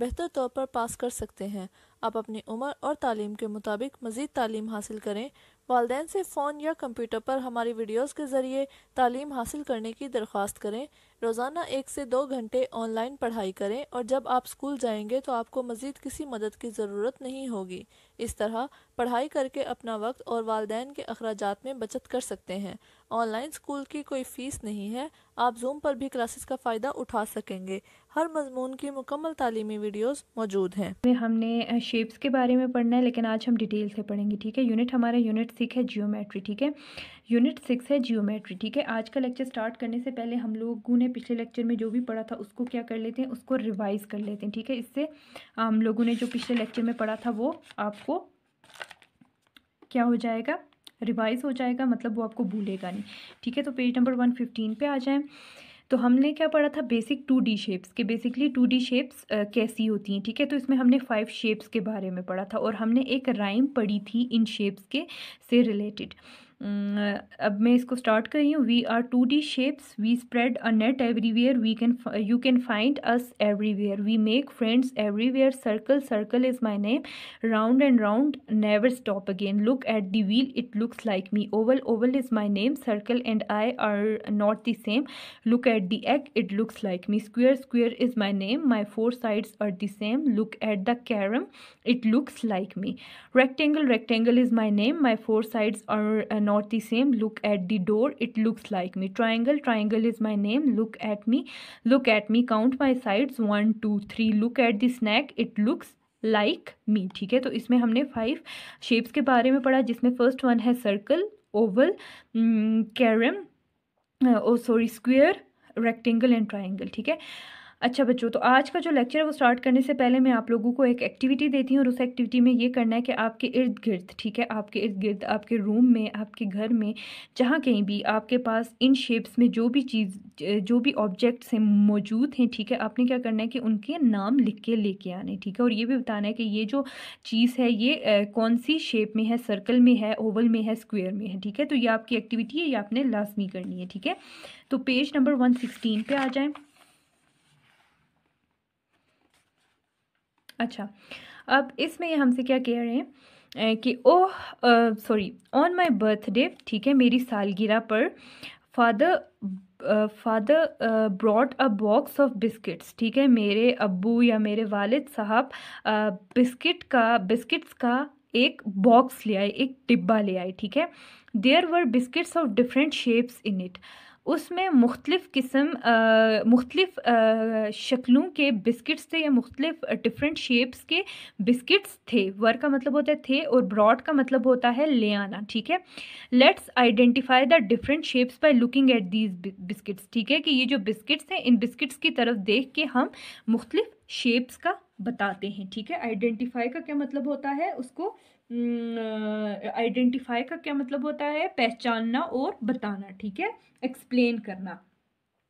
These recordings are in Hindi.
बेहतर तौर पर पास कर सकते हैं आप अपनी उम्र और तालीम के मुताबिक मज़ीद तालीम हासिल करें वालदे से फ़ोन या कंप्यूटर पर हमारी वीडियोस के ज़रिए तालीम हासिल करने की दरख्वास्त करें रोज़ाना एक से दो घंटे ऑनलाइन पढ़ाई करें और जब आप स्कूल जाएंगे तो आपको मज़ीद किसी मदद की ज़रूरत नहीं होगी इस तरह पढ़ाई करके अपना वक्त और वालदेन के अखराज में बचत कर सकते हैं ऑनलाइन स्कूल की कोई फ़ीस नहीं है आप जूम पर भी क्लासेस का फ़ायदा उठा सकेंगे हर मजमून की मुकम्मल तलीमी वीडियोस मौजूद हैं हमने शेप्स के बारे में पढ़ना है लेकिन आज हम डिटेल से पढ़ेंगे ठीक है यूनिट हमारा यूनिट सीख है जियोमेट्री ठीक है यूनिट सिक्स है जियोमेट्री ठीक है आज का लेक्चर स्टार्ट करने से पहले हम लोगों ने पिछले लेक्चर में जो भी पढ़ा था उसको क्या कर लेते हैं उसको रिवाइज़ कर लेते हैं ठीक है इससे हम लोगों ने जो पिछले लेक्चर में पढ़ा था वो आपको क्या हो जाएगा रिवाइज हो जाएगा मतलब वो आपको भूलेगा नहीं ठीक है तो पेज नंबर वन फिफ्टीन पे आ जाएं तो हमने क्या पढ़ा था बेसिक टू डी शेप्स के बेसिकली टू डी शेप्स कैसी होती हैं ठीक है तो इसमें हमने फाइव शेप्स के बारे में पढ़ा था और हमने एक राइम पढ़ी थी इन शेप्स के से रिलेटेड अब मैं इसको स्टार्ट कर रही हूँ we are two D shapes we spread a net everywhere we can you can find us everywhere we make friends everywhere circle circle is my name round and round never stop again look at the wheel it looks like me oval oval is my name circle and I are not the same look at the egg it looks like me square square is my name my four sides are the same look at the carrom it looks like me rectangle rectangle is my name my four sides are not the same look at the door it looks like me triangle triangle is my name look at me look at me count my sides 1 2 3 look at the snack it looks like me ठीक है तो इसमें हमने फाइव शेप्स के बारे में पढ़ा जिसमें फर्स्ट वन है circle oval carrom oh sorry square rectangle and triangle ठीक है अच्छा बच्चों तो आज का जो लेक्चर है वो स्टार्ट करने से पहले मैं आप लोगों को एक एक्टिविटी देती हूँ और उस एक्टिविटी में ये करना है कि आपके इर्द गिर्द ठीक है आपके इर्द गिर्द आपके रूम में आपके घर में जहाँ कहीं भी आपके पास इन शेप्स में जो भी चीज़ जो भी ऑब्जेक्ट्स हैं मौजूद हैं ठीक है आपने क्या करना है कि उनके नाम लिख के लेके आने ठीक है और ये भी बताना है कि ये जो चीज़ है ये कौन सी शेप में है सर्कल में है ओवल में है स्क्वेयर में है ठीक है तो ये आपकी एक्टिविटी है ये आपने लाजमी करनी है ठीक है तो पेज नंबर वन सिक्सटीन पे आ जाएँ अच्छा अब इसमें ये हमसे क्या कह रहे हैं कि oh sorry on my birthday ठीक है मेरी सालगिरह पर father father brought a box of biscuits ठीक है मेरे अब्बू या मेरे वालिद साहब बिस्किट का बिस्किट्स का एक बॉक्स ले आए एक डिब्बा ले आए ठीक है there were biscuits of different shapes in it उसमें मुख्तलिफ़ किस्म मुख्तलिफ़ शक्लों के बिस्किट्स थे या मुख्तलिफ़ डिफरेंट शेप्स के बिस्किट्स थे वर का मतलब होता है थे और ब्रॉड का मतलब होता है ले आना ठीक है let's identify the different shapes by looking at these biscuits ठीक है कि ये जो बिस्किट्स हैं इन बिस्किट्स की तरफ देख के हम मुख्तलिफ़ शेप्स का बताते हैं ठीक है आइडेंटिफाई का क्या मतलब होता है उसको आइडेंटिफाई हम्म, का क्या मतलब होता है पहचानना और बताना ठीक है एक्सप्लेन करना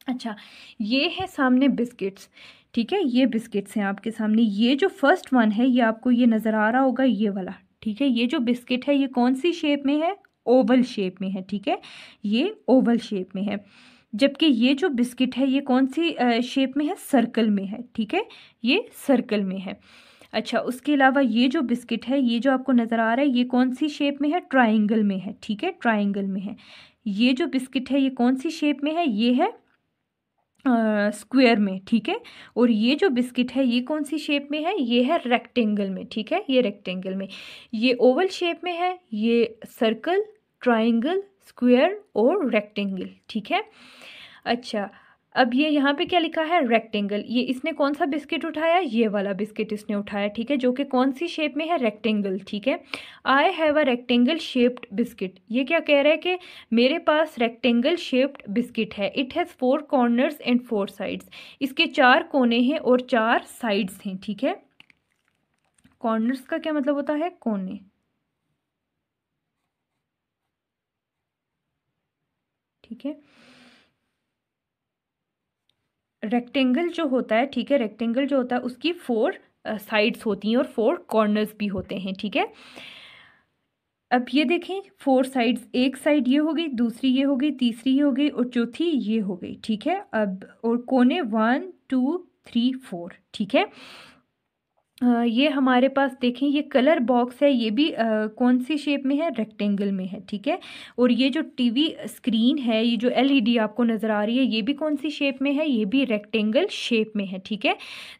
अच्छा ये है सामने बिस्किट्स ठीक है ये बिस्किट्स हैं आपके सामने ये जो फर्स्ट वन है ये आपको ये नज़र आ रहा होगा ये वाला ठीक है ये जो बिस्किट है ये कौन सी शेप में है ओवल शेप में है ठीक है ये ओवल शेप में है जबकि ये जो बिस्किट है ये कौन सी शेप में है सर्कल में है ठीक है ये सर्कल में है अच्छा उसके अलावा ये जो बिस्किट है ये जो आपको नज़र आ रहा है ये कौन सी शेप में है ट्राइंगल में है ठीक है ट्राइंगल में है ये जो बिस्किट है ये कौन सी शेप में है ये है स्क्वायर में ठीक है और ये जो बिस्किट है ये कौन सी शेप में है ये है रेक्टेंगल में ठीक है ये रेक्टेंगल में ये ओवल शेप में है ये सर्कल ट्राइंगल स्क्वायर और रेक्टेंगल ठीक है अच्छा अब ये यहाँ पे क्या लिखा है रेक्टेंगल ये इसने कौन सा बिस्किट उठाया ये वाला बिस्किट इसने उठाया ठीक है जो कि कौन सी शेप में है रेक्टेंगल ठीक है I have a rectangle shaped biscuit ये क्या कह रहा है कि मेरे पास रेक्टेंगल शेप्ड बिस्किट है it has four corners and four sides इसके चार कोने हैं और चार साइड्स हैं ठीक है कॉर्नर्स का क्या मतलब होता है कोने ठीक है रेक्टेंगल जो होता है ठीक है रेक्टेंगल जो होता है उसकी फोर साइड्स होती हैं और फोर कॉर्नर्स भी होते हैं ठीक है अब ये देखें फोर साइड्स एक साइड ये हो गई दूसरी ये हो गई तीसरी ये हो गई और चौथी ये हो गई ठीक है अब और कोने वन टू थ्री फोर ठीक है ये हमारे पास देखें ये कलर बॉक्स है ये भी आ, कौन सी शेप में है रेक्टेंगल में है ठीक है और ये जो टीवी स्क्रीन है ये जो एलईडी e आपको नज़र आ रही है ये भी कौन सी शेप में है ये भी रेक्टेंगल शेप में है ठीक है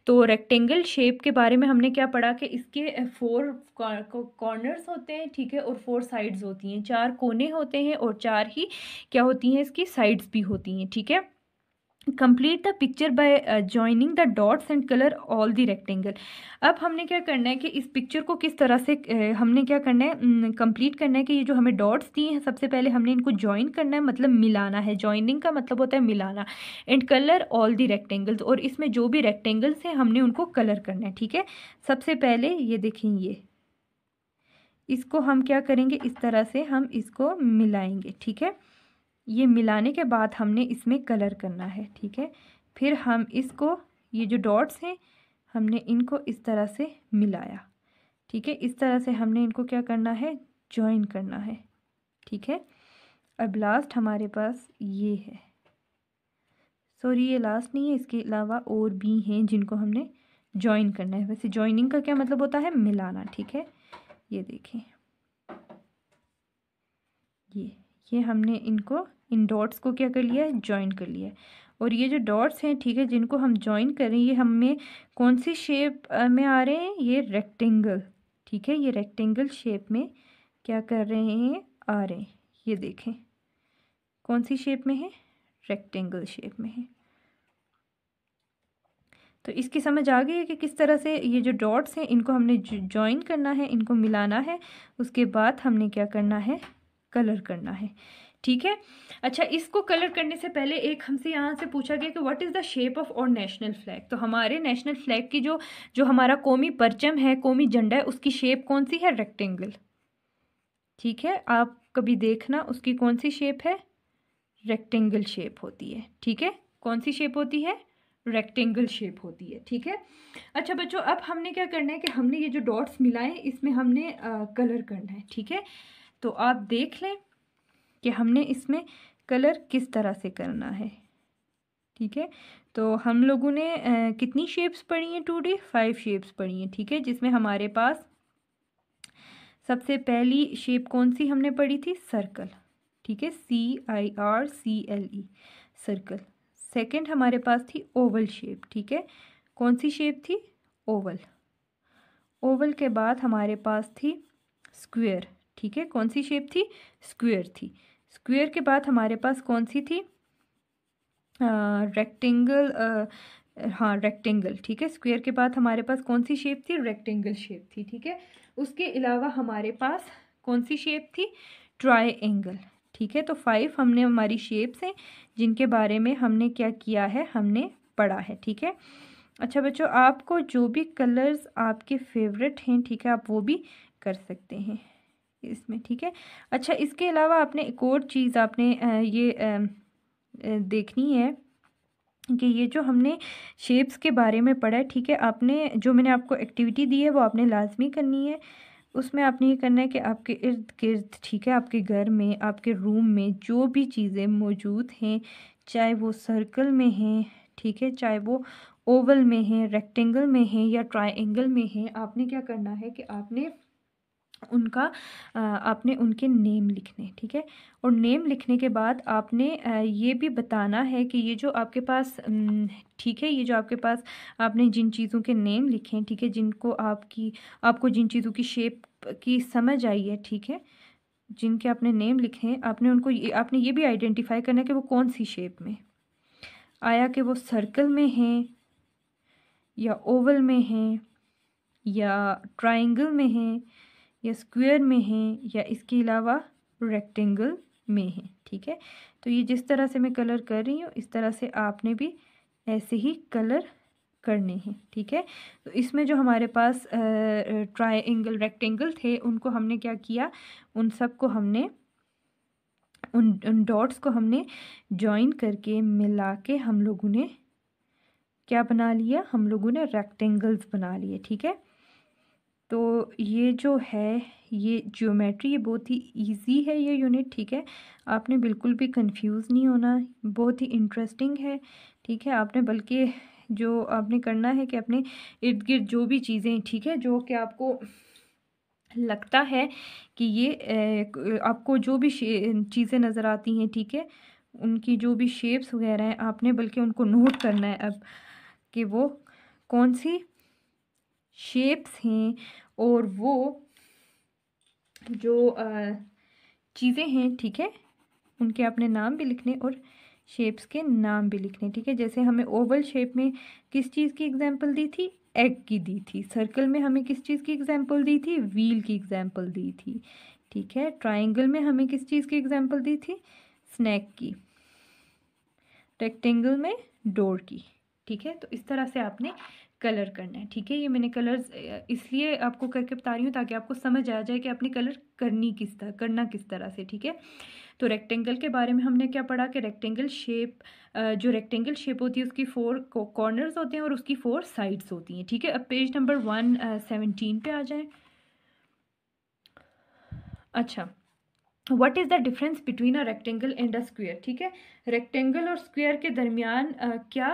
तो रेक्टेंगल शेप के बारे में हमने क्या पढ़ा कि इसके फोर कॉर्नर्स होते हैं ठीक है और फोर साइड्स होती हैं चार कोने होते हैं और चार ही क्या होती हैं इसकी साइड्स भी होती हैं ठीक है complete the picture by joining the dots and colour all the rectangle अब हमने क्या करना है कि इस पिक्चर को किस तरह से हमने क्या करना है कंप्लीट करना है कि ये जो हमें डॉट्स दिए हैं सबसे पहले हमने इनको ज्वाइन करना है मतलब मिलाना है ज्वाइनिंग का मतलब होता है मिलाना and colour all the rectangles और इसमें जो भी रेक्टेंगल्स हैं हमने उनको कलर करना है ठीक है सबसे पहले ये देखें ये इसको हम क्या करेंगे इस तरह से हम इसको मिलाएंगे ठीक है ये मिलाने के बाद हमने इसमें कलर करना है ठीक है फिर हम इसको ये जो डॉट्स हैं हमने इनको इस तरह से मिलाया ठीक है इस तरह से हमने इनको क्या करना है जॉइन करना है ठीक है अब लास्ट हमारे पास ये है सॉरी ये लास्ट नहीं है इसके अलावा और भी हैं जिनको हमने जॉइन करना है वैसे जॉइनिंग का क्या मतलब होता है मिलाना ठीक है ये देखें ये ये हमने इनको इन डॉट्स को क्या कर लिया है ज्वाइन कर लिया है और ये जो डॉट्स हैं ठीक है जिनको हम ज्वाइन करें ये हमें कौन सी शेप में आ रहे हैं ये रेक्टेंगल ठीक है ये रेक्टेंगल शेप में क्या कर रहे हैं आ रहे हैं ये देखें कौन सी शेप में है रेक्टेंगल शेप में है तो इसकी समझ आ गई है कि किस तरह से ये जो डॉट्स हैं इनको हमने ज्वाइन करना है इनको मिलाना है उसके बाद हमने क्या करना है कलर करना है ठीक है अच्छा इसको कलर करने से पहले एक हमसे यहाँ से पूछा गया कि what is the shape of our national flag तो हमारे नेशनल फ्लैग की जो जो हमारा कौमी परचम है कौमी झंडा है उसकी शेप कौन सी है रेक्टेंगल ठीक है आप कभी देखना उसकी कौन सी शेप है रेक्टेंगल शेप होती है ठीक है कौन सी शेप होती है रेक्टेंगल शेप होती है ठीक है अच्छा बच्चों अब हमने क्या करना है कि हमने ये जो डॉट्स मिलाए इसमें हमने आ, कलर करना है ठीक है तो आप देख लें कि हमने इसमें कलर किस तरह से करना है ठीक है तो हम लोगों ने आ, कितनी शेप्स पढ़ी हैं टू डे फाइव शेप्स पढ़ी हैं ठीक है जिसमें हमारे पास सबसे पहली शेप कौन सी हमने पढ़ी थी सर्कल ठीक है C I R C L E circle second हमारे पास थी ओवल शेप ठीक है कौन सी शेप थी ओवल ओवल के बाद हमारे पास थी स्क्वेयर ठीक है कौन सी शेप थी स्क्वेयर थी स्क्वेयर के बाद हमारे पास कौन सी थी रेक्टेंगल uh, हाँ रेक्टेंगल ठीक है स्क्वेयर के बाद हमारे पास कौन सी शेप थी रेक्टेंगल शेप थी ठीक है उसके अलावा हमारे पास कौन सी शेप थी ट्राई एंगल ठीक है तो फाइव हमने हमारी शेप्स हैं जिनके बारे में हमने क्या किया है हमने पढ़ा है ठीक है अच्छा बच्चों आपको जो भी कलर्स आपके फेवरेट हैं ठीक है आप वो भी कर सकते हैं इसमें ठीक है अच्छा इसके अलावा आपने एक और चीज़ आपने ये देखनी है कि ये जो हमने शेप्स के बारे में पढ़ा है ठीक है आपने जो मैंने आपको एक्टिविटी दी है वो आपने लाजमी करनी है उसमें आपने ये करना है कि आपके इर्द गिर्द ठीक है आपके घर में आपके रूम में जो भी चीज़ें मौजूद हैं चाहे वो सर्कल में हैं ठीक है चाहे वो ओवल में हैं रेक्टेंगल में हैं या ट्राइंगल में है आपने क्या करना है कि आपने उनका आपने उनके नेम लिखने ठीक है और नेम लिखने के बाद आपने ये भी बताना है कि ये जो आपके पास ठीक है ये जो आपके पास आपने जिन चीज़ों के नेम लिखे हैं ठीक है जिनको आपकी आपको जिन चीज़ों की शेप की समझ आई है ठीक है जिनके आपने नेम लिखे हैं आपने उनको ये आपने ये भी आइडेंटिफाई करना है कि वो कौन सी शेप में आया कि वो सर्कल में हैं या ओवल में हैं या ट्राइंगल में हैं या स्क्वायर में हैं या इसके अलावा रेक्टेंगल में हैं ठीक है तो ये जिस तरह से मैं कलर कर रही हूँ इस तरह से आपने भी ऐसे ही कलर करने हैं ठीक है तो इसमें जो हमारे पास ट्राइंगल रेक्टेंगल थे उनको हमने क्या किया उन सब को हमने उन उन डॉट्स को हमने जॉइन करके मिला के हम लोगों ने क्या बना लिया हम लोगों ने रेक्टेंगल्स बना लिए ठीक है तो ये जो है ये ज्योमेट्री ये बहुत ही इजी है ये यूनिट ठीक है आपने बिल्कुल भी कंफ्यूज नहीं होना बहुत ही इंटरेस्टिंग है ठीक है आपने बल्कि जो आपने करना है कि अपने इर्द गिर्द जो भी चीज़ें ठीक है जो कि आपको लगता है कि ये आपको जो भी चीज़ें नज़र आती हैं ठीक है उनकी जो भी शेप्स वगैरह हैं आपने बल्कि उनको नोट करना है अब कि वो कौन सी शेप्स हैं और वो जो चीज़ें हैं ठीक है उनके अपने नाम भी लिखने और शेप्स के नाम भी लिखने ठीक है जैसे हमें ओवल शेप में किस चीज़ की एग्जाम्पल दी थी एग की दी थी सर्कल में हमें किस चीज़ की एग्जाम्पल दी थी व्हील की एग्जाम्पल दी थी ठीक है ट्राइंगल में हमें किस चीज़ की एग्जाम्पल दी थी स्नैक की रेक्टेंगल में डोर की ठीक है तो इस तरह से आपने कलर करना है ठीक है ये मैंने कलर्स इसलिए आपको करके बता रही हूँ ताकि आपको समझ आ जाए कि आपने कलर करनी किस तरह करना किस तरह से ठीक है तो रेक्टेंगल के बारे में हमने क्या पढ़ा कि रेक्टेंगल शेप जो रेक्टेंगल शेप होती है उसकी फोर कॉर्नर्स होते हैं और उसकी फोर साइड्स होती हैं ठीक है अब पेज नंबर वन सेवनटीन पे आ जाए अच्छा what is the difference between a rectangle and a square ठीक है रेक्टेंगल और स्क्वेयर के दरमियान uh, क्या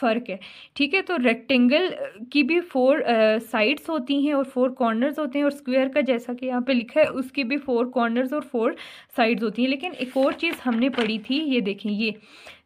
फ़र्क है ठीक है तो रेक्टेंगल की भी फोर साइड्स uh, होती हैं और फोर कॉर्नर्स होते हैं और स्क्वायर का जैसा कि यहाँ पे लिखा है उसकी भी फोर कॉर्नर्स और फोर साइड्स होती हैं लेकिन एक और चीज़ हमने पढ़ी थी ये देखें ये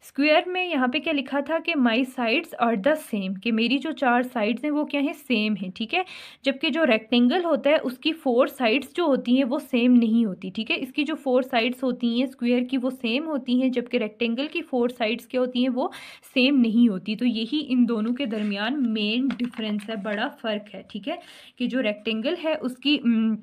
स्क्वायर में यहाँ पे क्या लिखा था कि my sides are the same कि मेरी जो चार साइड्स हैं वो क्या हैं सेम हैं ठीक है जबकि जो रेक्टेंगल होता है उसकी फोर साइड्स जो होती हैं वो सेम नहीं होती ठीक है इसकी जो फोर साइड्स होती हैं स्क्वायर की वो सेम होती हैं जबकि रेक्टेंगल की फोर साइड्स क्या होती हैं वो सेम नहीं होती तो यही इन दोनों के दरमियान मेन डिफरेंस है बड़ा फ़र्क है ठीक है कि जो रेक्टेंगल है उसकी हम्म,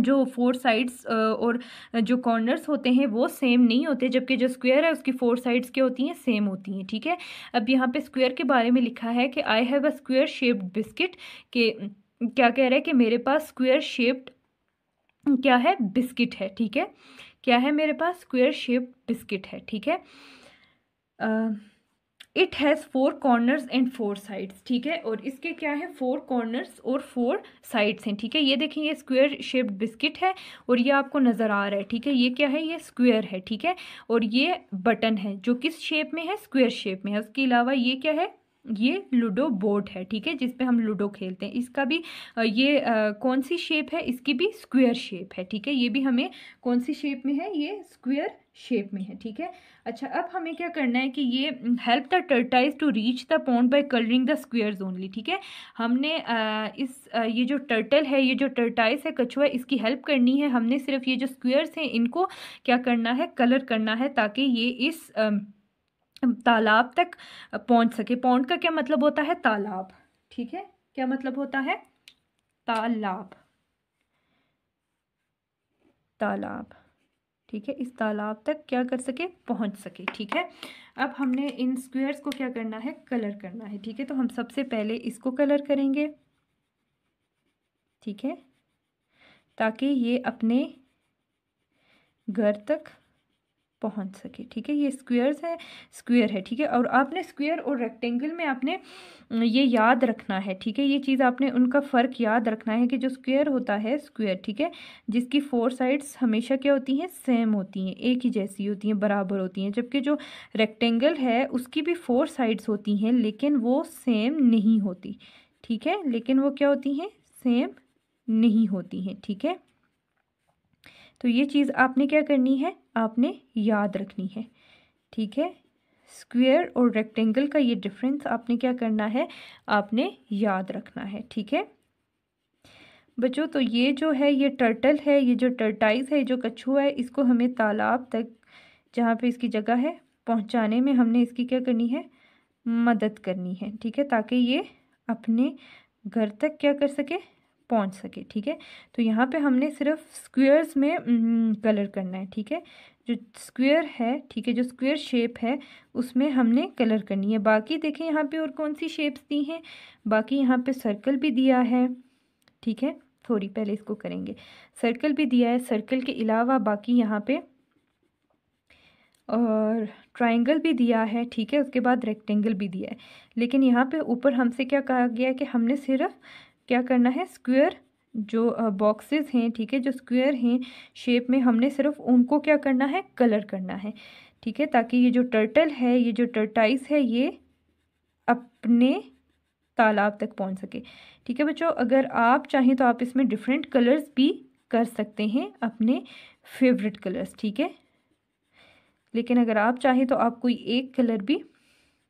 जो फोर साइड्स और जो कॉर्नर्स होते हैं वो सेम नहीं होते जबकि जो स्क्वायर है उसकी फोर साइड्स क्या होती हैं सेम होती हैं ठीक है अब यहाँ पे स्क्वायर के बारे में लिखा है कि I have a square shaped biscuit के क्या कह रहा है कि मेरे पास स्क्वायर शेप्ड क्या है बिस्किट है ठीक है क्या है मेरे पास स्क्वायर शेप्ड बिस्किट है ठीक है ah, it has four corners and four sides ठीक है और इसके क्या है फोर कॉर्नर्स और फोर साइड्स हैं ठीक है ये देखें ये स्क्वेयर शेप्ड बिस्किट है और ये आपको नज़र आ रहा है ठीक है ये क्या है ये स्क्वेयर है ठीक है और ये बटन है जो किस शेप में है स्क्वेयर शेप में है उसके अलावा ये क्या है ये लूडो बोर्ड है ठीक है जिसपे हम लूडो खेलते हैं इसका भी ये आ, कौन सी शेप है इसकी भी स्क्वेयर शेप है ठीक है ये भी हमें कौन सी शेप में है ये स्क्वेयर शेप में है ठीक है अच्छा अब हमें क्या करना है कि ये help the tortoise to reach the pond by colouring the square only ठीक है हमने आ, इस आ, ये जो टर्टल है ये जो टर्टाइज है कछुआ इसकी हेल्प करनी है हमने सिर्फ ये जो स्क्वेयर्स हैं इनको क्या करना है कलर करना है ताकि ये इस आ, तालाब तक पहुंच सके पॉन्ड का क्या मतलब होता है तालाब ठीक है क्या मतलब होता है तालाब तालाब ठीक है इस तालाब तक क्या कर सके पहुंच सके ठीक है अब हमने इन स्क्वेयर्स को क्या करना है कलर करना है ठीक है तो हम सबसे पहले इसको कलर करेंगे ठीक है ताकि ये अपने घर तक पहुंच सके ठीक है ये स्क्वेयर्स हैं स्क्वेयर है ठीक है और आपने स्क्वेयर और रेक्टेंगल में आपने ये याद रखना है ठीक है ये चीज़ आपने उनका फ़र्क याद रखना है कि जो स्क्वेयर होता है स्क्वेयर ठीक है जिसकी फोर साइड्स हमेशा क्या होती हैं सेम होती हैं एक ही जैसी होती हैं बराबर होती हैं जबकि जो रेक्टेंगल है उसकी भी फोर साइड्स होती हैं लेकिन वो सेम नहीं होती ठीक है लेकिन वो क्या होती हैं सेम नहीं होती हैं ठीक है तो ये चीज़ आपने क्या करनी है आपने याद रखनी है ठीक है स्क्वेयर और रेक्टेंगल का ये डिफरेंस आपने क्या करना है आपने याद रखना है ठीक है बच्चों तो ये जो है ये टर्टल है ये जो टर्टाइज है जो कछुआ है इसको हमें तालाब तक जहाँ पे इसकी जगह है पहुँचाने में हमने इसकी क्या करनी है मदद करनी है ठीक है ताकि ये अपने घर तक क्या कर सके पहुंच सके ठीक है तो यहाँ पे हमने सिर्फ स्क्वेयर्स में कलर हम्म, करना है ठीक है जो स्क्वेयर है ठीक है जो स्क्वेयर शेप है उसमें हमने कलर करनी है बाकी देखें यहाँ पे और कौन सी शेप्स दी हैं बाकी यहाँ पे सर्कल भी दिया है ठीक है थोड़ी पहले इसको करेंगे सर्कल भी दिया है सर्कल के अलावा बाकी यहाँ पे और ट्राइंगल भी दिया है ठीक है उसके बाद रेक्टेंगल भी दिया है लेकिन यहाँ पे ऊपर हमसे क्या कहा गया है कि हमने सिर्फ क्या करना है स्क्वेयर जो बॉक्सेस हैं ठीक है जो स्क्वेयर हैं शेप में हमने सिर्फ उनको क्या करना है कलर करना है ठीक है ताकि ये जो टर्टल है ये जो टर्टाइस है ये अपने तालाब तक पहुंच सके ठीक है बच्चों अगर आप चाहें तो आप इसमें डिफरेंट कलर्स भी कर सकते हैं अपने फेवरेट कलर्स ठीक है लेकिन अगर आप चाहें तो आप कोई एक कलर भी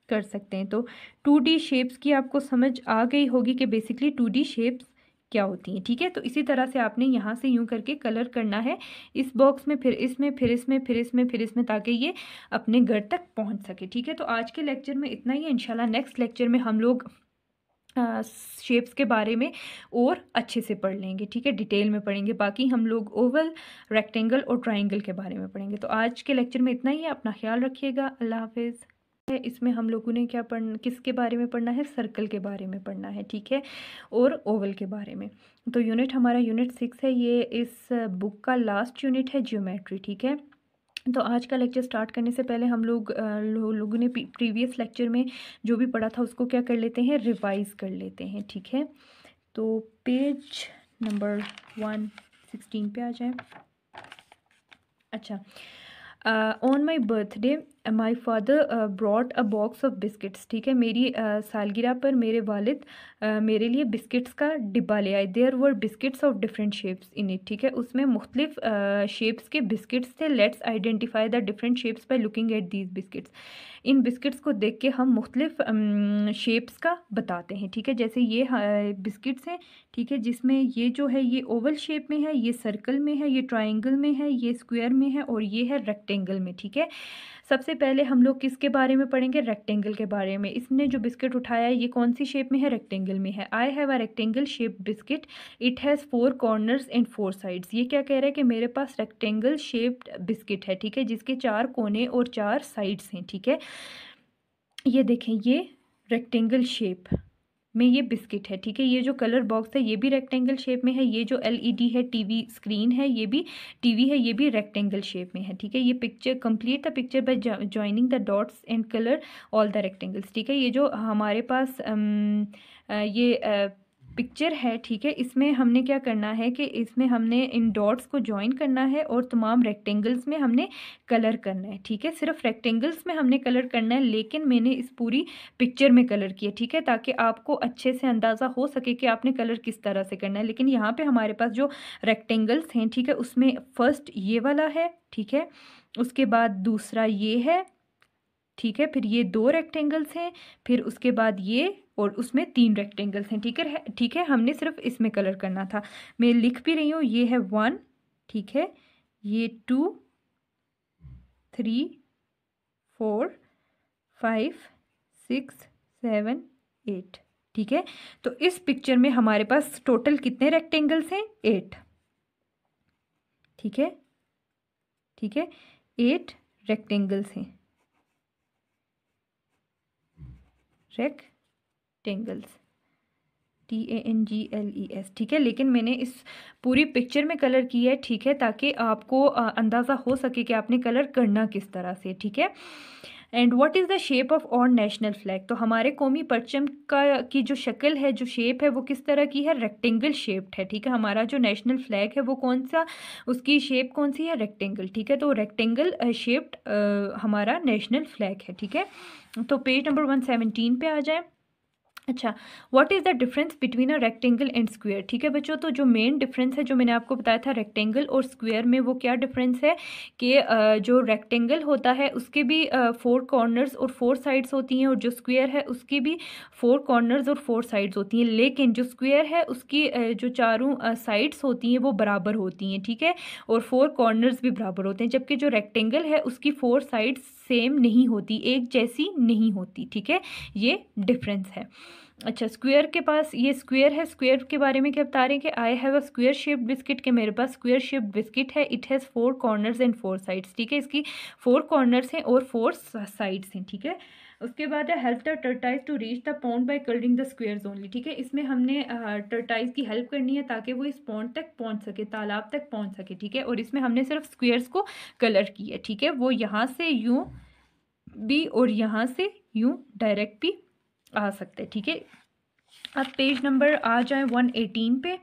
कर सकते हैं तो टू डी शेप्स की आपको समझ आ गई होगी कि बेसिकली टू डी शेप्स क्या होती हैं ठीक है तो इसी तरह से आपने यहाँ से यूँ करके कलर करना है इस बॉक्स में फिर इसमें फिर इसमें फिर इसमें फिर इसमें ताकि ये अपने घर तक पहुँच सके ठीक है तो आज के लेक्चर में इतना ही है इंशाल्लाह नेक्स्ट लेक्चर में हम लोग शेप्स के बारे में और अच्छे से पढ़ लेंगे ठीक है डिटेल में पढ़ेंगे बाकी हम लोग ओवल रेक्टेंगल और ट्राइंगल के बारे में पढ़ेंगे तो आज के लेक्चर में इतना ही है अपना ख्याल रखिएगा अल्लाह हाफिज़ है इसमें हम लोगों ने क्या पढ़ किसके बारे में पढ़ना है सर्कल के बारे में पढ़ना है ठीक है और ओवल के बारे में तो यूनिट हमारा यूनिट सिक्स है ये इस बुक का लास्ट यूनिट है जियोमेट्री ठीक है तो आज का लेक्चर स्टार्ट करने से पहले हम लोग लो, लोगों ने प्रीवियस लेक्चर में जो भी पढ़ा था उसको क्या कर लेते हैं रिवाइज कर लेते हैं ठीक है तो पेज नंबर वन सिक्सटीन पे आ जाए अच्छा on my birthday my father brought a box of biscuits ठीक है मेरी uh, सालगिरह पर मेरे वालिद uh, मेरे लिए बिस्किट्स का डिब्बा ले आए there were biscuits of different shapes in it ठीक है उसमें मुख्तलिफ शेप्स uh, के बिस्किट्स थे let's identify the different shapes by looking at these biscuits इन बिस्किट्स को देख के हम मुख्तलिफ शेप्स um, का बताते हैं ठीक है जैसे ये बिस्किट्स हैं ठीक है जिसमें ये जो है ये ओवल शेप में है ये सर्कल में है ये ट्राइंगल में है ये स्क्वेयर में है और ये है रेक्टेंगल में ठीक है सबसे पहले हम लोग किसके बारे में पढ़ेंगे रेक्टेंगल के बारे में इसने जो बिस्किट उठाया है ये कौन सी शेप में है रेक्टेंगल में है I have a rectangle shape biscuit it has four corners and four sides ये क्या कह रहा है कि मेरे पास रेक्टेंगल शेप्ड बिस्किट है ठीक है जिसके चार कोने और चार साइड्स हैं ठीक है ये देखें ये रेक्टेंगल शेप में ये बिस्किट है ठीक है ये जो कलर बॉक्स है ये भी रेक्टेंगल शेप में है ये जो एलईडी है टीवी स्क्रीन है ये भी टीवी है ये भी रेक्टेंगल शेप में है ठीक है ये picture complete the picture by joining the dots and colour all the rectangles ठीक है ये जो हमारे पास अम, ये पिक्चर है ठीक है इसमें हमने क्या करना है कि इसमें हमने इन डॉट्स को ज्वाइन करना है और तमाम रेक्टेंगल्स में हमने कलर करना है ठीक है सिर्फ रेक्टेंगल्स में हमने कलर करना है लेकिन मैंने इस पूरी पिक्चर में कलर किया ठीक है ताकि आपको अच्छे से अंदाज़ा हो सके कि आपने कलर किस तरह से करना है लेकिन यहाँ पर हमारे पास जो रेक्टेंगल्स हैं ठीक है उसमें फ़र्स्ट ये वाला है ठीक है उसके बाद दूसरा ये है ठीक है फिर ये दो रेक्टेंगल्स हैं फिर उसके बाद ये और उसमें तीन रेक्टेंगल्स हैं ठीक है ठीक है हमने सिर्फ इसमें कलर करना था मैं लिख भी रही हूँ ये है वन ठीक है ये two three four five six seven eight ठीक है तो इस पिक्चर में हमारे पास टोटल कितने रेक्टेंगल्स हैं एट ठीक है ठीक है एट रेक्टेंगल्स हैं rectangles T A N G L E S ठीक है लेकिन मैंने इस पूरी पिक्चर में कलर की है ठीक है ताकि आपको अंदाज़ा हो सके कि आपने कलर करना किस तरह से ठीक है and what is the shape of our national flag तो हमारे कौमी परचम का की जो शक्ल है जो शेप है वो किस तरह की है रेक्टेंगल शेप्ड है ठीक है हमारा जो नेशनल फ्लैग है वो कौन सा उसकी शेप कौन सी है रेक्टेंगल ठीक है तो रेक्टेंगल शेप्ड हमारा नेशनल फ्लैग है ठीक है तो पेज नंबर वन सेवनटीन पे आ जाए अच्छा what is the difference between a rectangle and square ठीक है बच्चों तो जो मेन डिफरेंस है जो मैंने आपको बताया था रेक्टेंगल और स्क्वायर में वो क्या डिफरेंस है कि जो रेक्टेंगल होता है उसके भी फोर कॉर्नर्स और फोर साइड्स होती हैं और जो स्क्वायर है उसकी भी फोर कॉर्नर्स और फोर साइड्स होती हैं लेकिन जो स्क्वेयर है उसकी जो चारों साइड्स होती हैं वो बराबर होती हैं ठीक है और फोर कॉर्नर्स भी बराबर होते हैं जबकि जो रेक्टेंगल है उसकी फोर साइड्स सेम नहीं होती एक जैसी नहीं होती ठीक है ये डिफरेंस है अच्छा स्क्वायर के पास ये स्क्वायर है स्क्वायर के बारे में क्या बता रहे हैं कि I have a square shaped biscuit के मेरे पास स्क्वायर शेप्ड बिस्किट है it has four corners and four sides ठीक है इसकी फोर कॉर्नर्स हैं और फोर साइड्स हैं ठीक है उसके बाद है help the tortoise to reach the pond by colouring the squares only ठीक है इसमें हमने टर्टाइज की हेल्प करनी है ताकि वो इस पॉन्ड तक पहुंच सके तालाब तक पहुंच सके ठीक है और इसमें हमने सिर्फ स्क्वेयर्स को कलर किया ठीक है वो यहाँ से यूँ भी और यहाँ से यूँ डायरेक्ट भी आ सकते हैं ठीक है अब पेज नंबर आ जाए वन एटीन पे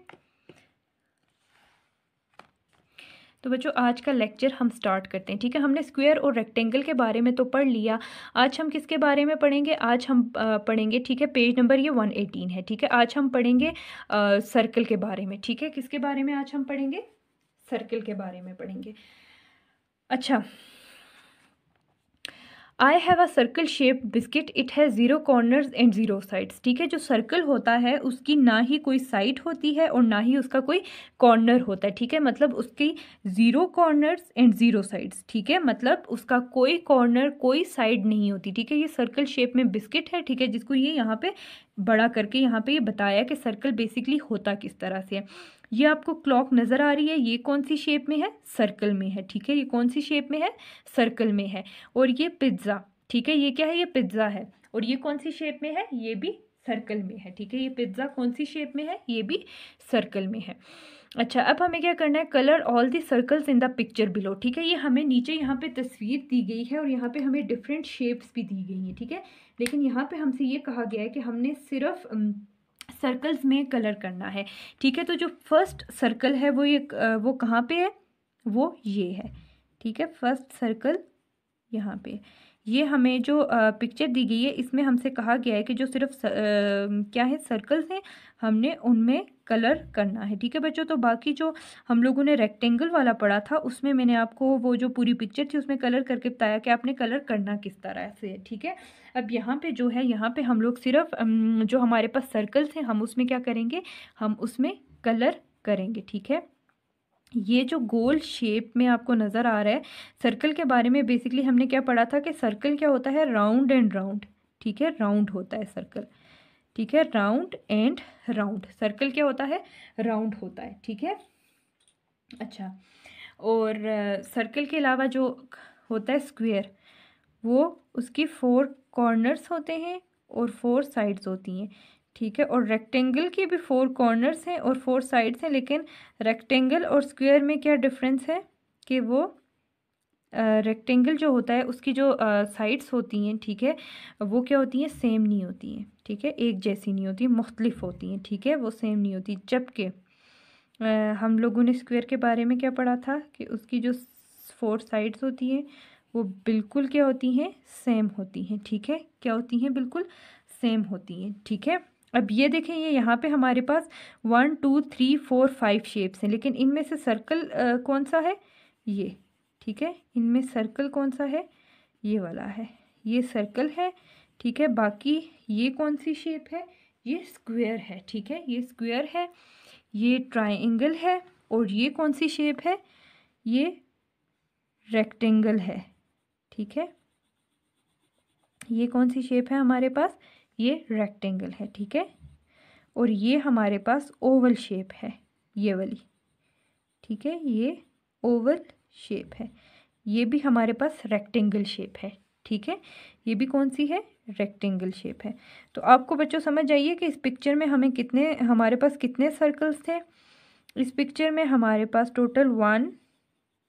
तो बच्चों आज का लेक्चर हम स्टार्ट करते हैं ठीक है हमने स्क्वायर और रेक्टेंगल के बारे में तो पढ़ लिया आज हम किसके बारे में पढ़ेंगे आज हम पढ़ेंगे ठीक है पेज नंबर ये वन एटीन है ठीक है आज हम पढ़ेंगे सर्कल के बारे में ठीक है किसके बारे में आज हम पढ़ेंगे सर्कल के बारे में पढ़ेंगे अच्छा I have a circle shaped biscuit it has zero corners and zero sides ठीक है जो सर्कल होता है उसकी ना ही कोई साइड होती है और ना ही उसका कोई कॉर्नर होता है ठीक है मतलब उसकी zero corners and zero sides ठीक है मतलब उसका कोई कॉर्नर कोई साइड नहीं होती ठीक है ये सर्कल शेप में बिस्किट है ठीक है जिसको ये यहाँ पे बड़ा करके यहाँ पे ये बताया कि सर्कल बेसिकली होता किस तरह से है ये आपको क्लॉक नज़र आ रही है ये कौन सी शेप में है सर्कल में है ठीक है ये कौन सी शेप में है सर्कल में है और ये पिज्ज़ा ठीक है ये क्या है ये पिज्ज़ा है और ये कौन सी शेप में है ये भी सर्कल में है ठीक है ये पिज्ज़ा कौन सी शेप में है ये भी सर्कल में है अच्छा अब हमें क्या करना है colour all the circles in the picture below ठीक है ये हमें नीचे यहाँ पे तस्वीर दी गई है और यहाँ पे हमें डिफरेंट शेप्स भी दी गई हैं ठीक है लेकिन यहाँ पे हमसे ये कहा गया है कि हमने सिर्फ सर्कल्स में कलर करना है ठीक है तो जो फर्स्ट सर्कल है वो ये वो कहाँ पे है वो ये है ठीक है फर्स्ट सर्कल यहाँ पे ये हमें जो पिक्चर दी गई है इसमें हमसे कहा गया है कि जो सिर्फ सर, आ, क्या है सर्कल्स हैं हमने उनमें कलर करना है ठीक है बच्चों तो बाकी जो हम लोगों ने रेक्टेंगल वाला पढ़ा था उसमें मैंने आपको वो जो पूरी पिक्चर थी उसमें कलर करके बताया कि आपने कलर करना किस तरह से है ठीक है अब यहाँ पे जो है यहाँ पे हम लोग सिर्फ जो हमारे पास सर्कल्स हैं हम उसमें क्या करेंगे हम उसमें कलर करेंगे ठीक है ये जो गोल शेप में आपको नज़र आ रहा है सर्कल के बारे में बेसिकली हमने क्या पढ़ा था कि सर्कल क्या होता है राउंड एंड राउंड ठीक है राउंड होता है सर्कल ठीक है राउंड एंड राउंड सर्कल क्या होता है राउंड होता है ठीक है अच्छा और सर्कल के अलावा जो होता है स्क्वेयर वो उसकी फोर कॉर्नर्स होते हैं और फोर साइड्स होती हैं ठीक है और रेक्टेंगल की भी फोर कॉर्नर्स हैं और फोर साइड्स हैं लेकिन रेक्टेंगल और स्क्वायर में क्या डिफरेंस है कि वो रेक्टेंगल uh, जो होता है उसकी जो साइड्स uh, होती हैं ठीक है वो क्या होती हैं सेम नहीं होती हैं ठीक है एक जैसी नहीं होती मुख्तलिफ होती हैं ठीक है वो सेम नहीं होती जबकि uh, हम लोगों ने स्क्वायर के बारे में क्या पढ़ा था कि उसकी जो फोर साइड्स होती हैं वो बिल्कुल क्या होती हैं सेम होती हैं ठीक है क्या होती हैं बिल्कुल सेम होती हैं ठीक है अब ये देखें ये यहाँ पे हमारे पास one two three four five shapes हैं लेकिन इनमें से सर्कल आ, कौन सा है ये ठीक है इनमें सर्कल कौन सा है ये वाला है ये सर्कल है ठीक है बाकी ये कौन सी शेप है ये स्क्वेयर है ठीक है ये स्क्वेयर है ये ट्राइंगल है और ये कौन सी शेप है ये रेक्टेंगल है ठीक है ये कौन सी शेप है हमारे पास ये रेक्टेंगल है ठीक है और ये हमारे पास ओवल शेप है ये वाली ठीक है ये ओवल शेप है ये भी हमारे पास रेक्टेंगल शेप है ठीक है ये भी कौन सी है रेक्टेंगल शेप है तो आपको बच्चों समझ आइए कि इस पिक्चर में हमें कितने हमारे पास कितने सर्कल्स थे इस पिक्चर में हमारे पास total one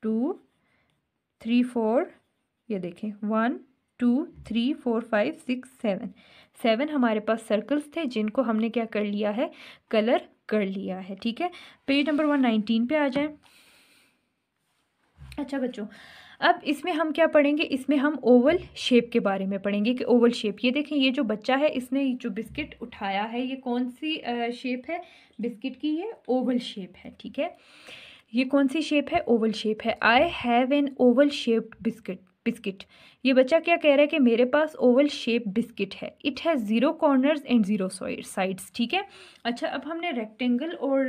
two three four ये देखें one two three four five six seven seven हमारे पास सर्कल्स थे जिनको हमने क्या कर लिया है कलर कर लिया है ठीक है पेज नंबर वन नाइनटीन पे आ जाए अच्छा बच्चों अब इसमें हम क्या पढ़ेंगे इसमें हम ओवल शेप के बारे में पढ़ेंगे कि ओवल शेप ये देखें ये जो बच्चा है इसने जो बिस्किट उठाया है ये कौन सी शेप है बिस्किट की ये ओवल शेप है ठीक है ये कौन सी शेप है ओवल शेप है I have an oval shaped biscuit biscuit ये बच्चा क्या कह रहा है कि मेरे पास ओवल शेप बिस्किट है it has zero corners and zero sides ठीक है अच्छा अब हमने रेक्टेंगल और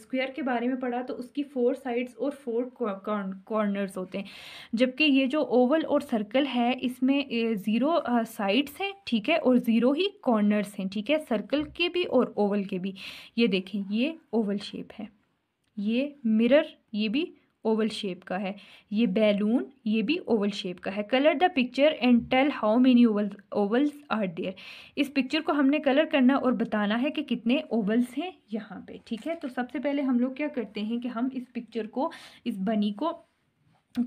स्क्वायर के बारे में पढ़ा तो उसकी फोर साइड्स और फोर कॉर्नर्स होते हैं जबकि ये जो ओवल और सर्कल है इसमें ज़ीरो साइड्स हैं ठीक है और ज़ीरो ही कॉर्नर्स हैं ठीक है सर्कल के भी और ओवल के भी ये देखें ये ओवल शेप है ये मिरर ये भी ओवल शेप का है ये बैलून ये भी ओवल शेप का है colour the picture and tell how many oval ovals are there इस पिक्चर को हमने कलर करना और बताना है कि कितने ओवल्स हैं यहाँ पे ठीक है तो सबसे पहले हम लोग क्या करते हैं कि हम इस पिक्चर को इस बनी को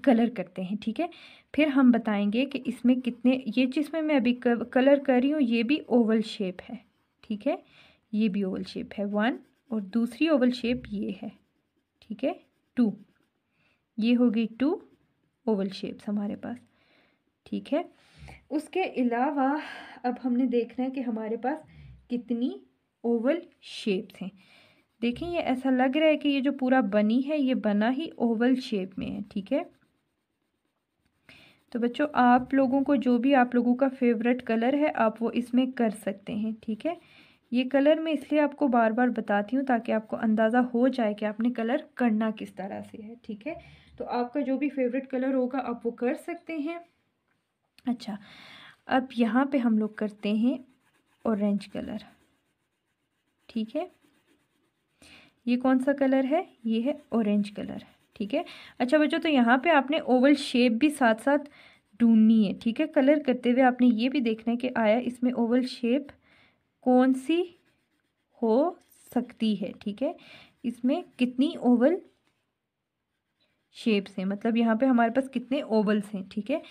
कलर करते हैं ठीक है फिर हम बताएंगे कि इसमें कितने ये जिसमें मैं अभी कलर कर रही हूँ ये भी ओवल शेप है ठीक है ये भी ओवल शेप है वन और दूसरी ओवल शेप ये है ठीक है टू ये होगी टू ओवल शेप्स हमारे पास ठीक है उसके अलावा अब हमने देखना है कि हमारे पास कितनी ओवल शेप्स हैं देखें ये ऐसा लग रहा है कि ये जो पूरा बनी है ये बना ही ओवल शेप में है ठीक है तो बच्चों आप लोगों को जो भी आप लोगों का फेवरेट कलर है आप वो इसमें कर सकते हैं ठीक है ये कलर मैं इसलिए आपको बार बार बताती हूँ ताकि आपको अंदाज़ा हो जाए कि आपने कलर करना किस तरह से है ठीक है तो आपका जो भी फेवरेट कलर होगा आप वो कर सकते हैं अच्छा अब यहाँ पे हम लोग करते हैं ऑरेंज कलर ठीक है ये कौन सा कलर है ये है ऑरेंज कलर ठीक है अच्छा बच्चों तो यहाँ पे आपने ओवल शेप भी साथ साथ ढूंढनी है ठीक है कलर करते हुए आपने ये भी देखना है कि आया इसमें ओवल शेप कौन सी हो सकती है ठीक है इसमें कितनी ओवल शेप्स हैं मतलब यहाँ पे हमारे पास कितने ओवल्स हैं ठीक है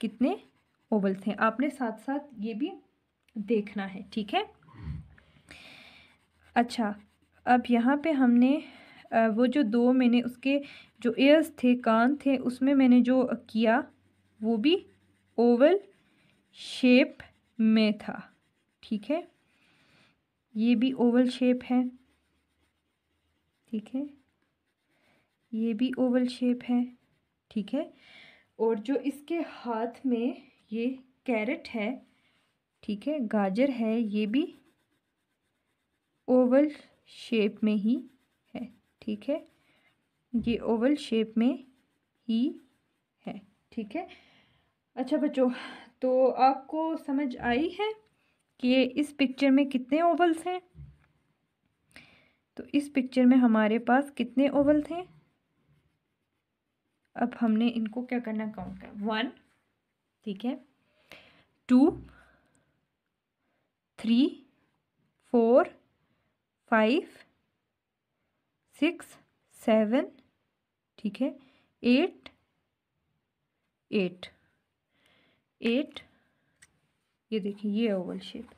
कितने ओवल्स हैं आपने साथ साथ ये भी देखना है ठीक है अच्छा अब यहाँ पे हमने वो जो दो मैंने उसके जो एयर्स थे कान थे उसमें मैंने जो किया वो भी ओवल शेप में था ठीक है ये भी ओवल शेप है ठीक है ये भी ओवल शेप है ठीक है और जो इसके हाथ में ये कैरेट है ठीक है गाजर है ये भी ओवल शेप में ही है ठीक है ये ओवल शेप में ही है ठीक है अच्छा बच्चों तो आपको समझ आई है कि इस पिक्चर में कितने ओवल्स हैं तो इस पिक्चर में हमारे पास कितने ओवल्स हैं अब हमने इनको क्या करना काउंट कर वन ठीक है two three four five six seven ठीक है एट एट एट ये देखिए ये ओवल शेप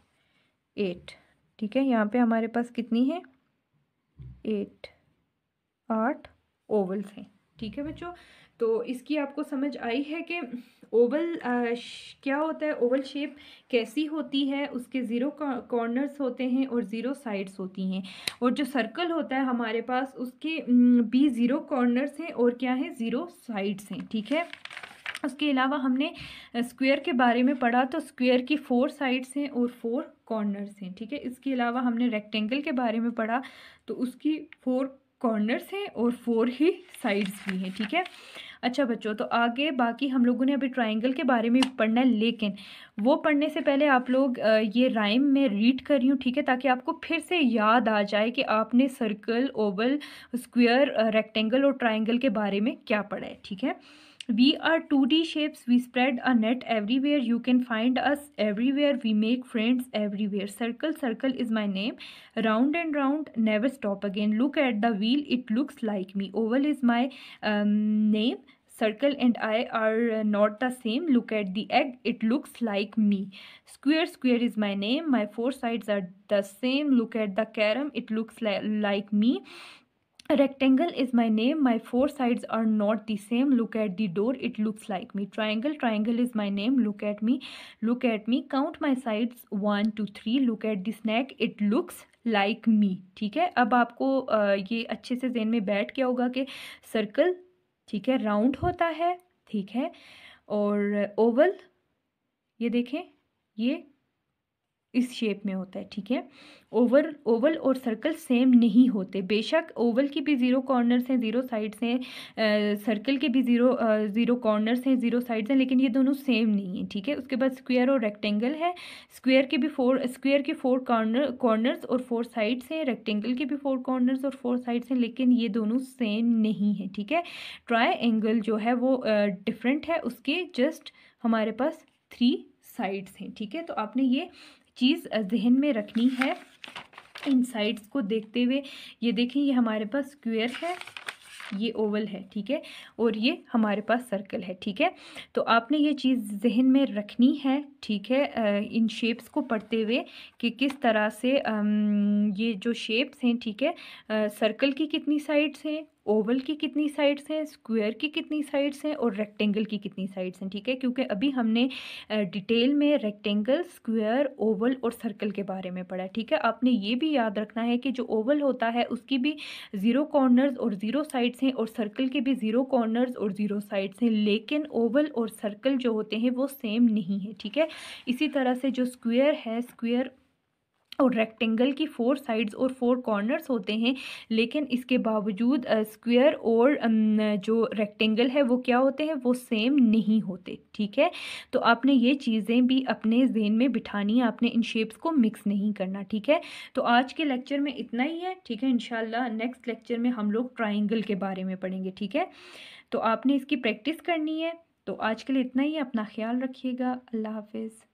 एट ठीक है यहाँ पे हमारे पास कितनी है एट आठ ओवल्स हैं ठीक है बच्चों तो इसकी आपको समझ आई है कि ओवल क्या होता है ओवल शेप कैसी होती है उसके ज़ीरो कॉर्नर्स होते हैं और ज़ीरो साइड्स होती हैं और जो सर्कल होता है हमारे पास उसके भी ज़ीरो कॉर्नर्स हैं और क्या है ज़ीरो साइड्स हैं ठीक है उसके अलावा हमने स्क्वायर के बारे में पढ़ा तो स्क्वायर की फोर साइड्स हैं और फोर कॉर्नर्स हैं ठीक है इसके अलावा हमने रेक्टेंगल के बारे में पढ़ा तो उसकी फोर कॉर्नर्स हैं और फोर ही साइड्स भी हैं ठीक है अच्छा बच्चों तो आगे बाकी हम लोगों ने अभी ट्रायंगल के बारे में पढ़ना है लेकिन वो पढ़ने से पहले आप लोग ये राइम में रीड कर रही हूँ ठीक है ताकि आपको फिर से याद आ जाए कि आपने सर्कल ओवल स्क्वायर रेक्टेंगल और ट्रायंगल के बारे में क्या पढ़ा है ठीक है we are 2d shapes we spread a net everywhere you can find us everywhere we make friends everywhere circle circle is my name round and round never stop again look at the wheel it looks like me oval is my um, name circle and I are uh, not the same. Look at the egg. It looks like me. Square, square is my name. My four sides are the same. Look at the carom. It looks li like me. A rectangle is my name. My four sides are not the same. Look at the door. It looks like me. Triangle. Triangle is my name. Look at me. Look at me. Count my sides. One, two, three. Look at the snack. It looks like me. ठीक है अब आपको ये अच्छे से जेन में बैठ गया होगा कि सर्कल ठीक है राउंड होता है ठीक है और ओवल ये देखें ये इस शेप में होता है ठीक है ओवल ओवल और सर्कल सेम नहीं होते बेशक ओवल की भी ज़ीरो कॉर्नर्स हैं ज़ीरो साइड्स हैं सर्कल के भी ज़ीरो ज़ीरो कॉर्नर्स हैं ज़ीरो साइड्स हैं लेकिन ये दोनों सेम नहीं है ठीक है उसके बाद स्क्वायर और रेक्टेंगल है स्क्वायर के भी फोर स्क्वायर के फोर कॉर्नर कॉर्नर्स और फोर साइड्स हैं रेक्टेंगल के भी फोर कॉर्नर्स और फोर साइड्स हैं लेकिन ये दोनों सेम नहीं है ठीक है ट्राई एंगल जो है वो डिफरेंट है उसके जस्ट हमारे पास थ्री साइड्स हैं ठीक है तो आपने ये चीज़ जहन में रखनी है इन साइड्स को देखते हुए ये देखें ये हमारे पास स्क्वेयर है ये ओवल है ठीक है और ये हमारे पास सर्कल है ठीक है तो आपने ये चीज़ जहन में रखनी है ठीक है इन शेप्स को पढ़ते हुए कि किस तरह से ये जो शेप्स हैं ठीक है सर्कल की कितनी साइड्स हैं ओवल की कितनी साइड्स हैं स्क्वायर की कितनी साइड्स हैं और रेक्टेंगल की कितनी साइड्स हैं ठीक है क्योंकि अभी हमने डिटेल में रेक्टेंगल स्क्वायर ओवल और सर्कल के बारे में पढ़ा ठीक है आपने ये भी याद रखना है कि जो ओवल होता है उसकी भी ज़ीरो कॉर्नर्स और ज़ीरो साइड्स हैं और सर्कल के भी ज़ीरो कॉर्नर्स और ज़ीरो साइड्स हैं लेकिन ओवल और सर्कल जो होते हैं वो सेम नहीं है ठीक है इसी तरह से जो स्क्वायर है स्क्वायर और रेक्टेंगल की फोर साइड्स और फोर कॉर्नर्स होते हैं लेकिन इसके बावजूद स्क्वायर और जो रेक्टेंगल है वो क्या होते हैं वो सेम नहीं होते ठीक है तो आपने ये चीज़ें भी अपने जहन में बिठानी है आपने इन शेप्स को मिक्स नहीं करना ठीक है तो आज के लेक्चर में इतना ही है ठीक है इनशाला नेक्स्ट लेक्चर में हम लोग ट्राइंगल के बारे में पढ़ेंगे ठीक है तो आपने इसकी प्रैक्टिस करनी है तो आज के लिए इतना ही अपना ख्याल रखिएगा अल्लाह हाफिज़